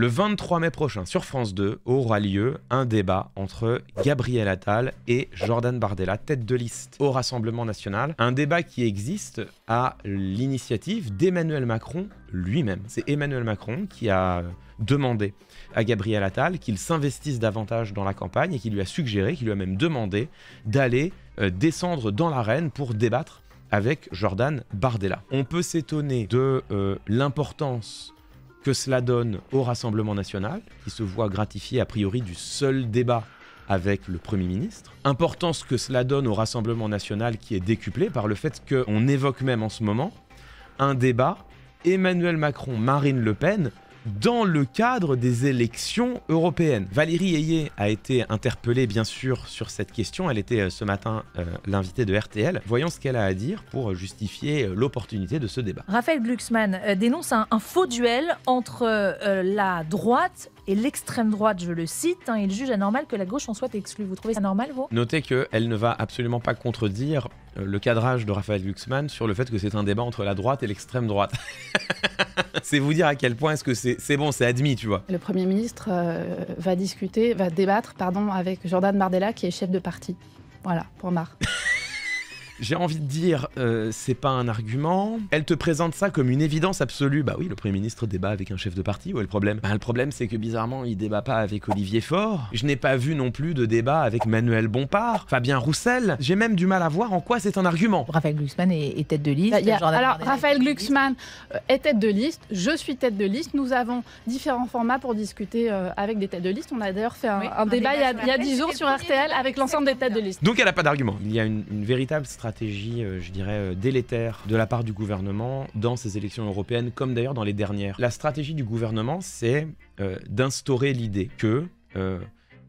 Le 23 mai prochain, sur France 2, aura lieu un débat entre Gabriel Attal et Jordan Bardella, tête de liste au Rassemblement national. Un débat qui existe à l'initiative d'Emmanuel Macron lui-même. C'est Emmanuel Macron qui a demandé à Gabriel Attal qu'il s'investisse davantage dans la campagne et qui lui a suggéré, qui lui a même demandé d'aller euh, descendre dans l'arène pour débattre avec Jordan Bardella. On peut s'étonner de euh, l'importance que cela donne au Rassemblement national, qui se voit gratifié a priori du seul débat avec le Premier ministre. Importance que cela donne au Rassemblement national qui est décuplé par le fait qu'on évoque même en ce moment un débat Emmanuel Macron-Marine Le Pen dans le cadre des élections européennes. Valérie Ayé a été interpellée bien sûr sur cette question, elle était euh, ce matin euh, l'invitée de RTL. Voyons ce qu'elle a à dire pour justifier euh, l'opportunité de ce débat. Raphaël Glucksmann dénonce un, faux duel entre la droite et l'extrême droite, je le cite. Hein, il juge anormal que la gauche en soit exclue. Vous trouvez ça normal, vous Notez qu'elle ne va absolument pas contredire le cadrage de Raphaël Glucksmann sur le fait que c'est un débat entre la droite et l'extrême droite. c'est vous dire à quel point ce que c'est bon, c'est admis, tu vois. Le Premier ministre euh, va discuter, va débattre, pardon, avec Jordan Bardella, qui est chef de parti. Voilà, pour Mar. J'ai envie de dire, euh, c'est pas un argument. Elle te présente ça comme une évidence absolue. Bah oui, le Premier ministre débat avec un chef de parti, où est le problème bah, Le problème, c'est que bizarrement, il débat pas avec Olivier Faure. Je n'ai pas vu non plus de débat avec Manuel Bompard, Fabien Roussel. J'ai même du mal à voir en quoi c'est un argument. Raphaël Glucksmann est, tête de liste. Bah, alors, Raphaël Glucksmann euh, est tête de liste. Je suis tête de liste. Nous avons différents formats pour discuter euh, avec des têtes de liste. On a d'ailleurs fait un, débat, il y a, 10 jours sur RTL avec l'ensemble des têtes de liste. Donc, elle n'a pas d'argument. Il y a une, une véritable stratégie stratégie, euh, je dirais, euh, délétère de la part du gouvernement dans ces élections européennes, comme d'ailleurs dans les dernières. La stratégie du gouvernement, c'est euh, d'instaurer l'idée que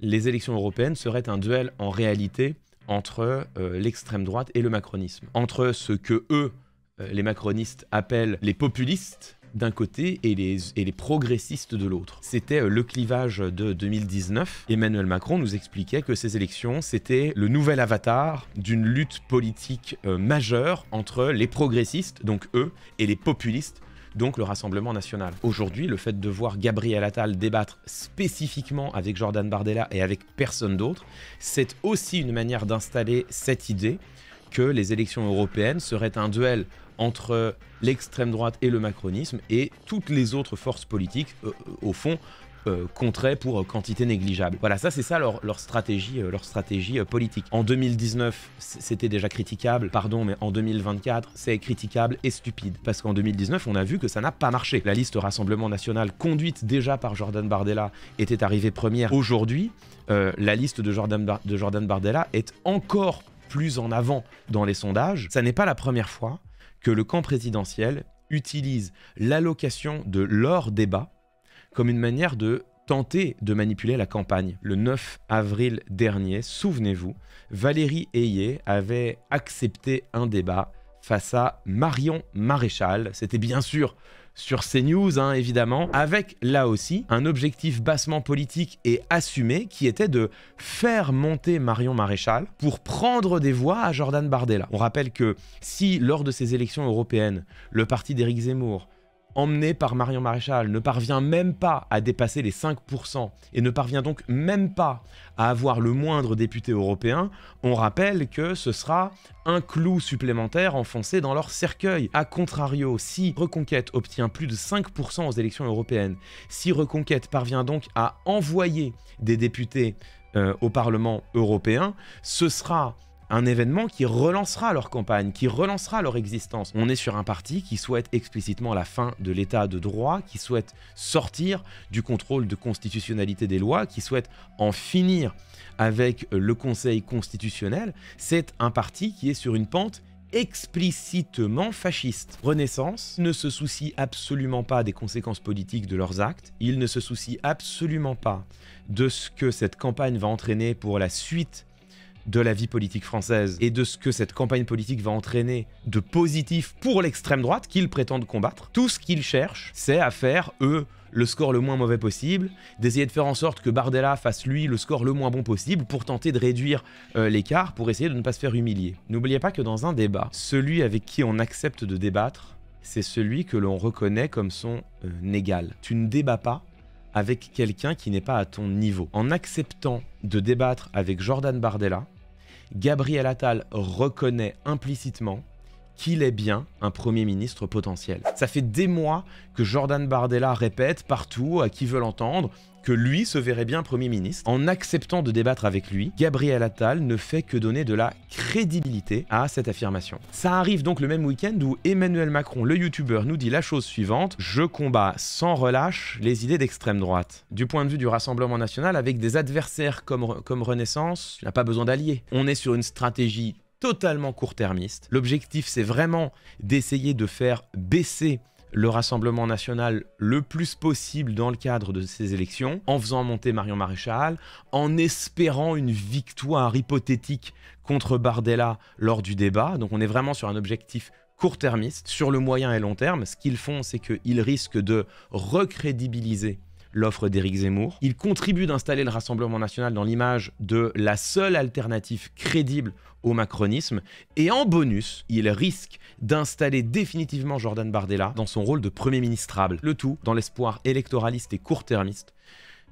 les élections européennes seraient un duel en réalité entre l'extrême droite et le macronisme, entre ce que eux, les macronistes, appellent les populistes, d'un côté et les, progressistes de l'autre. C'était euh, le clivage de 2019. Emmanuel Macron nous expliquait que ces élections, c'était le nouvel avatar d'une lutte politique euh, majeure entre les progressistes, donc eux, et les populistes, donc le Rassemblement national. Aujourd'hui, le fait de voir Gabriel Attal débattre spécifiquement avec Jordan Bardella et avec personne d'autre, c'est aussi une manière d'installer cette idée que les élections européennes seraient un duel entre l'extrême droite et le macronisme et toutes les autres forces politiques, euh, euh, au fond, euh, pour euh, quantité négligeable. Voilà, ça c'est ça leur, stratégie, leur stratégie politique. En 2019, c'était déjà critiquable, pardon, mais en 2024, c'est critiquable et stupide. Parce qu'en 2019, on a vu que ça n'a pas marché. La liste Rassemblement National, conduite déjà par Jordan Bardella, était arrivée première. Aujourd'hui, la liste de Jordan, de Jordan Bardella est encore plus en avant dans les sondages. Ça n'est pas la première fois que le camp présidentiel utilise l'allocation de leur débat comme une manière de tenter de manipuler la campagne. Le 9 avril dernier, souvenez-vous, Valérie Ayer avait accepté un débat face à Marion Maréchal. C'était bien sûr sur CNews, hein, évidemment, avec là aussi un objectif bassement politique et assumé qui était de faire monter Marion Maréchal pour prendre des voix à Jordan Bardella. On rappelle que si, lors de ces élections européennes, le parti d'Éric Zemmour emmené par Marion Maréchal, ne parvient même pas à dépasser les 5% et ne parvient donc même pas à avoir le moindre député européen, on rappelle que ce sera un clou supplémentaire enfoncé dans leur cercueil. A contrario, si Reconquête obtient plus de 5% aux élections européennes, si Reconquête parvient donc à envoyer des députés euh, au Parlement européen, ce sera un événement qui relancera leur campagne, qui relancera leur existence. On est sur un parti qui souhaite explicitement la fin de l'état de droit, qui souhaite sortir du contrôle de constitutionnalité des lois, qui souhaite en finir avec le Conseil constitutionnel. C'est un parti qui est sur une pente explicitement fasciste. Renaissance ne se soucie absolument pas des conséquences politiques de leurs actes, il ne se soucie absolument pas de ce que cette campagne va entraîner pour la suite de la vie politique française et de ce que cette campagne politique va entraîner de positif pour l'extrême droite qu'ils prétendent combattre, tout ce qu'ils cherchent, c'est à faire, eux, le score le moins mauvais possible, d'essayer de faire en sorte que Bardella fasse lui le score le moins bon possible pour tenter de réduire euh, l'écart, pour essayer de ne pas se faire humilier. N'oubliez pas que dans un débat, celui avec qui on accepte de débattre, c'est celui que l'on reconnaît comme son euh, égal. Tu ne débats pas avec quelqu'un qui n'est pas à ton niveau. En acceptant de débattre avec Jordan Bardella, Gabriel Attal reconnaît implicitement qu'il est bien un Premier ministre potentiel. Ça fait des mois que Jordan Bardella répète partout, à qui veut l'entendre, que lui se verrait bien Premier ministre. En acceptant de débattre avec lui, Gabriel Attal ne fait que donner de la crédibilité à cette affirmation. Ça arrive donc le même week-end où Emmanuel Macron, le youtubeur, nous dit la chose suivante « Je combats sans relâche les idées d'extrême droite. » Du point de vue du Rassemblement National, avec des adversaires comme, comme Renaissance, il n'a pas besoin d'alliés. On est sur une stratégie totalement court-termiste. L'objectif, c'est vraiment d'essayer de faire baisser le Rassemblement national le plus possible dans le cadre de ces élections, en faisant monter Marion Maréchal, en espérant une victoire hypothétique contre Bardella lors du débat. Donc on est vraiment sur un objectif court-termiste, sur le moyen et long terme. Ce qu'ils font, c'est qu'ils risquent de recrédibiliser l'offre d'Éric Zemmour. Il contribue d'installer le Rassemblement national dans l'image de la seule alternative crédible au macronisme. Et en bonus, il risque d'installer définitivement Jordan Bardella dans son rôle de Premier ministrable. Le tout dans l'espoir électoraliste et court-termiste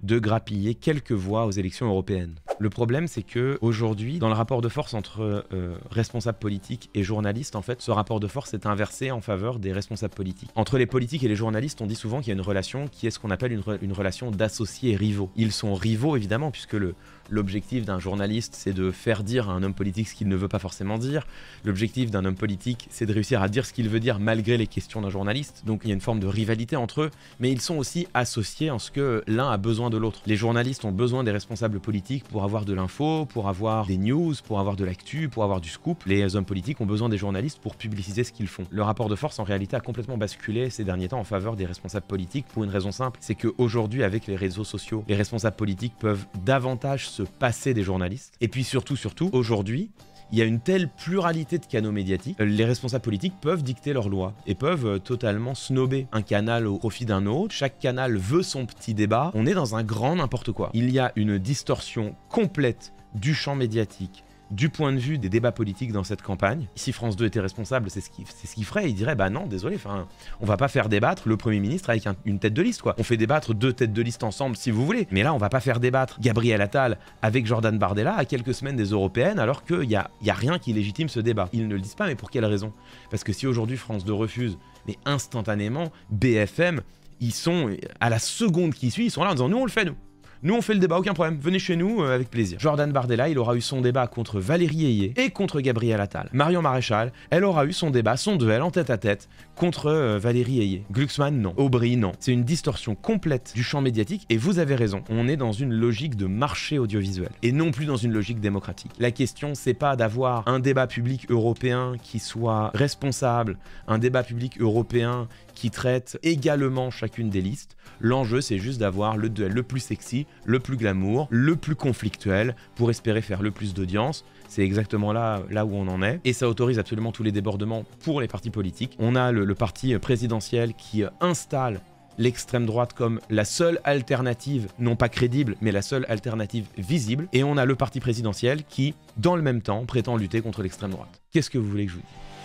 de grappiller quelques voix aux élections européennes. Le problème, c'est que aujourd'hui, dans le rapport de force entre euh, responsables politiques et journalistes, en fait, ce rapport de force est inversé en faveur des responsables politiques. Entre les politiques et les journalistes, on dit souvent qu'il y a une relation qui est ce qu'on appelle une, une relation d'associés rivaux. Ils sont rivaux, évidemment, puisque le, L'objectif d'un journaliste, c'est de faire dire à un homme politique ce qu'il ne veut pas forcément dire. L'objectif d'un homme politique, c'est de réussir à dire ce qu'il veut dire malgré les questions d'un journaliste. Donc il y a une forme de rivalité entre eux, mais ils sont aussi associés en ce que l'un a besoin de l'autre. Les journalistes ont besoin des responsables politiques pour avoir de l'info, pour avoir des news, pour avoir de l'actu, pour avoir du scoop. Les hommes politiques ont besoin des journalistes pour publiciser ce qu'ils font. Le rapport de force en réalité a complètement basculé ces derniers temps en faveur des responsables politiques pour une raison simple, c'est qu'aujourd'hui avec les réseaux sociaux, les responsables politiques peuvent davantage se passer des journalistes. Et puis surtout, surtout, aujourd'hui, il y a une telle pluralité de canaux médiatiques, euh, les responsables politiques peuvent dicter leurs lois et peuvent euh, totalement snober un canal au profit d'un autre. Chaque canal veut son petit débat. On est dans un grand n'importe quoi. Il y a une distorsion complète du champ médiatique du point de vue des débats politiques dans cette campagne, si France 2 était responsable, c'est ce qu'il ce ferait. Il dirait bah non, désolé, enfin, on va pas faire débattre le Premier ministre avec une tête de liste, quoi. On fait débattre deux têtes de liste ensemble si vous voulez. Mais là, on va pas faire débattre Gabriel Attal avec Jordan Bardella à quelques semaines des européennes, alors qu'il n'y a, y a rien qui légitime ce débat. Ils ne le disent pas, mais pour quelle raison Parce que si aujourd'hui France 2 refuse, mais instantanément, BFM, ils sont à la seconde qui suit, ils sont là en disant nous on le fait nous. Nous, on fait le débat, aucun problème. Venez chez nous euh, avec plaisir. Jordan Bardella, il aura eu son débat contre Valérie Ayé et contre Gabriel Attal. Marion Maréchal, elle aura eu son débat, son duel en tête à tête contre euh, Valérie Ayé. Glucksmann, non. Aubry, non. C'est une distorsion complète du champ médiatique et vous avez raison. On est dans une logique de marché audiovisuel et non plus dans une logique démocratique. La question, c'est pas d'avoir un débat public européen qui soit responsable, un débat public européen qui traitent également chacune des listes. L'enjeu, c'est juste d'avoir le duel le plus sexy, le plus glamour, le plus conflictuel pour espérer faire le plus d'audience. C'est exactement là, là où on en est. Et ça autorise absolument tous les débordements pour les partis politiques. On a le parti présidentiel qui installe l'extrême droite comme la seule alternative, non pas crédible, mais la seule alternative visible. Et on a le parti présidentiel qui, dans le même temps, prétend lutter contre l'extrême droite. Qu'est-ce que vous voulez que je vous dise